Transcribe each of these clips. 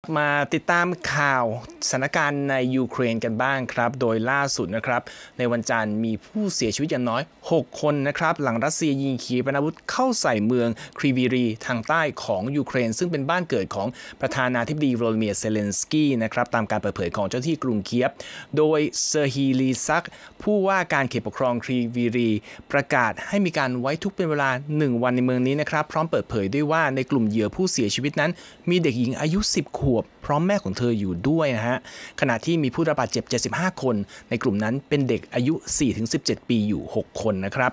มาติดตามข่าวสถานการณ์ในยูเครนกันบ้างครับ โดยล่าสุดนะครับในวันจันทร์มีผู้เสียชีวิตอย่างน้อย 6 คนนะครับหลังรัสเซียยิงขีปนาวุธเข้าใส่เมืองครีวีรีทางใต้ของยูเครนซึ่งเป็นบ้านเกิดของประธานาธิบดีโวลเมียเซเลนสกี้นะครับตามการเปิดเผยของเจ้าที่กรุงเคียบ โดยเซอร์ฮีลีซักผู้ว่าการเขตปกครองครีวีรีประกาศให้มีการไว้ทุกเป็นเวลา 1 วันในเมืองนี้นะครับพร้อมเปิดเผยด้วยว่าในกลุ่มเหยื่อผู้เสียชีวิตนั้น มีเด็กหญิงอายุ10ขวบวบพร้อมแม่ของเธออยู่ด้วยนะฮะ ขณะที่มีผู้ระบาดเจ็บ 75 คน ในกลุ่มนั้นเป็นเด็กอายุ 4-17 ปีอยู่ 6 คนนะครับ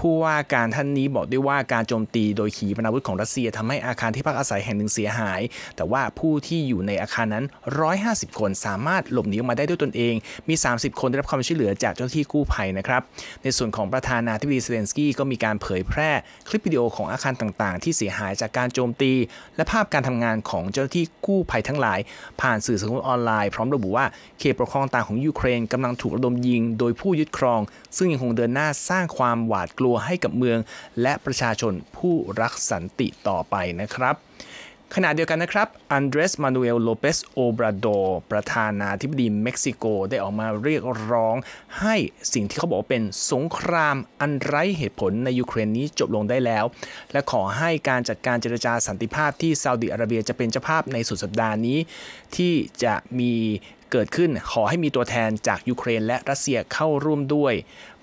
ผู้ว่าการท่านนี้บอกด้วยว่าการโจมตีโดยขีปนาวุธของรัสเซีย ทำให้อาคารที่พักอาศัยแห่งหนึ่งเสียหาย แต่ว่าผู้ที่อยู่ในอาคารนั้น 150 คนสามารถหลบหนีออกมาได้ด้วยตนเอง มี 30 คนได้รับความช่วยเหลือจากเจ้าหน้าที่กู้ภัยนะครับ ในส่วนของประธานาธิบดีเซเลนสกี้ก็มีการเผยแพร่คลิปวิดีโอของอาคารต่าง ๆ ที่เสียหายจากการโจมตี และภาพการทำงานของเจ้าหน้าที่กู้ภัยทั้งหลาย ผ่านสื่อสังคมออนไลน์พร้อมระบุว่าเขตปกครองต่างของยูเครนกำลังถูกระดมยิงโดยผู้ยึดครอง ซึ่งยังคงเดินหน้าสร้างความหวาดกลัวัวให้กับเมืองและประชาชนผู้รักสันติต่อไปนะครับ ขณะเดียวกันนะครับอันเดรสมานูเอลโลเปสโอบราโดประธานาธิบดีเม็กซิโกได้ออกมาเรียกร้องให้สิ่งที่เขาบอกเป็นสงครามอันไร้เหตุผลในยูเครนนี้จบลงได้แล้ว และขอให้การจัดการเจรจาสันติภาพที่ซาอุดิอาระเบียจะเป็นเจ้าภาพในสุดสัปดาห์นี้ที่จะมีเกิดขึ้นขอให้มีตัวแทนจากยูเครน และรัสเซียเข้าร่วมด้วย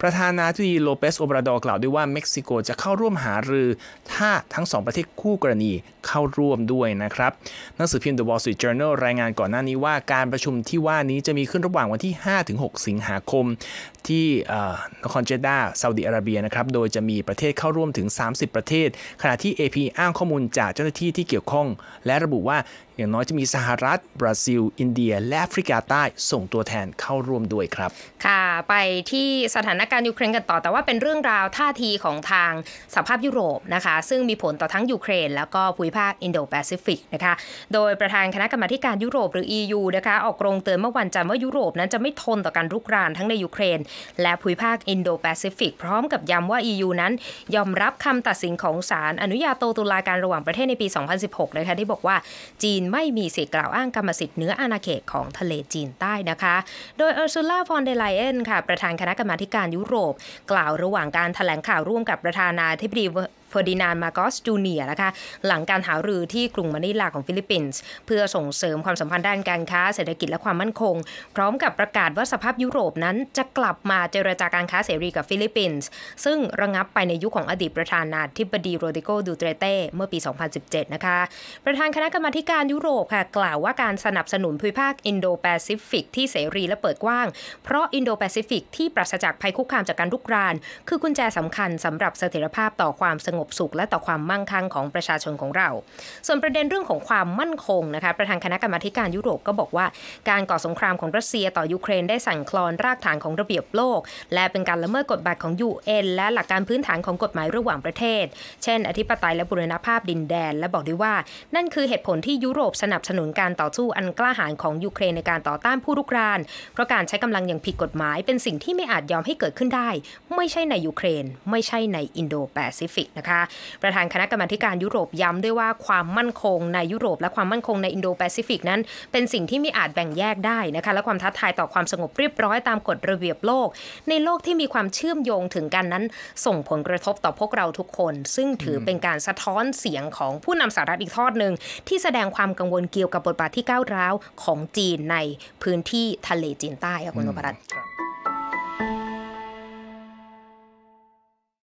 ประธานาธิบดีโลเปสโอบราดอกล่าวด้วยว่าเม็กซิโกจะเข้าร่วมหารือ ถ้าทั้งสองประเทศคู่กรณีเข้าร่วมด้วยนะครับ หนังสือพิมพ์ The Wall Street Journal รายงานก่อนหน้านี้ว่าการประชุมที่ว่านี้จะมีขึ้นระหว่างวันที่ 5-6 สิงหาคมที่นครเจด้าซาอุดิอาระเบียนะครับ โดยจะมีประเทศเข้าร่วมถึง 30 ประเทศ ขณะที่ AP อ้างข้อมูลจากเจ้าหน้าที่ที่เกี่ยวข้อง และระบุว่าอย่างน้อยจะมีสหรัฐ บราซิล อินเดีย และแอฟริกาใต้ส่งตัวแทนเข้าร่วมด้วยครับ ค่ะ ไปที่สถานการณ์ยูเครนกันต่อ แต่ว่าเป็นเรื่องราวท่าทีของทางสหภาพยุโรปนะคะ ซึ่งมีผลต่อทั้งยูเครน แล้วก็ภูมิภาคอินโดแปซิฟิกนะคะ โดยประธานคณะกรรมาการยุโรปหรือ EU นะคะออกโรงเตือนเมื่อวันจันทร์ว่า ยุโรปนั้นจะไม่ทนต่อการรุกรานทั้งในยูเครนและภูมิภาคอินโดแปซิฟิกพร้อมกับย้ำว่า EU นั้น ยอมรับคำตัดสินของศาลอนุญาโตตุลาการระหว่างประเทศในปี 2016 นะคะที่บอกว่าจีนไม่มีสิทธิ์กล่าวอ้างกรรมสิทธิ์เนื้ออาณาเขตของทะเลจีนใต้นะคะ โดยเออร์ซูล่าฟอนเดไลเอนค่ะประธานคณะกรรมาการยุโรป กล่าวระหว่างการถแถลงข่าวร่วมกับประธานาธิบดีเฟอร์ดินานมาโกสจูเนียนะคะหลังการหารือที่กรุงมะนิลาของฟิลิปปินส์เพื่อส่งเสริมความสัมพันธ์ด้านการค้าเศรษฐกิจและความมั่นคง พร้อมกับประกาศว่าสภาพยุโรปนั้นจะกลับมาเจรจาการค้าเสรีกับฟิลิปปินส์ซึ่งระงับไปในยุคขของอดีตประธานาธิบดีโรดิโกดูเตรเต้เมื่อปี 2017นะคะประธานคณะกรรมการยุโรปค่ะกล่าวว่าการสนับสนุนภูมิภาคอินโดแปซิฟิก ที่เสรีและเปิดกว้างเพราะอินโดแปซิฟิก ที่ปราศจากภัยคุกคามจากการรุกราน คือกุญแจสำคัญสำหรับเสถียรภาพต่อความสงงบสุขและต่อความมั่งคั่งของประชาชนของเรา ส่วนประเด็นเรื่องของความมั่นคงนะคะ ประธานคณะกรรมาการยุโรปก็บอกว่าการก่อสงครามของรัสเซียต่อยูเครนได้สั่นคลอนรากฐานของระเบียบโลก และเป็นการละเมิดกฎบัตรของยูเอ็นและหลักการพื้นฐานของกฎหมายระหว่างประเทศ เช่น อธิปไตยและบุรณภาพดินแดน และบอกด้วยว่า นั่นคือเหตุผลที่ยุโรปสนับสนุนการต่อสู้อันกล้าหาญของยูเครนในการต่อต้านผู้รุกราน เพราะการใช้กำลังอย่างผิดกฎหมาย เป็นสิ่งที่ไม่อาจยอมให้เกิดขึ้นได้ ไม่ใช่ในยูเครน ไม่ใช่ในอินโดแปซิฟิกนะคะคะประธานคณะกรรมการยุโรปย้ำด้วยว่าความมั่นคงในยุโรป และความมั่นคงในอินโดแปซิฟิกนั้น เป็นสิ่งที่ไม่อาจแบ่งแยกได้นะคะและความท้าทายต่อความสงบเรียบร้อยตามกฎระเบียบโลก ในโลกที่มีความเชื่อมโยงถึงกันนั้นส่งผลกระทบต่อพวกเราทุกคน ซึ่งถือเป็นการสะท้อนเสียงของผู้นำสหรัฐอีกทอดหนึ่งที่แสดงความกังวลเกี่ยวกับบทบาทที่ก้าวร้าวของจีนในพื้นที่ทะเลจีนใต้ค่ะคุณนพรัตน์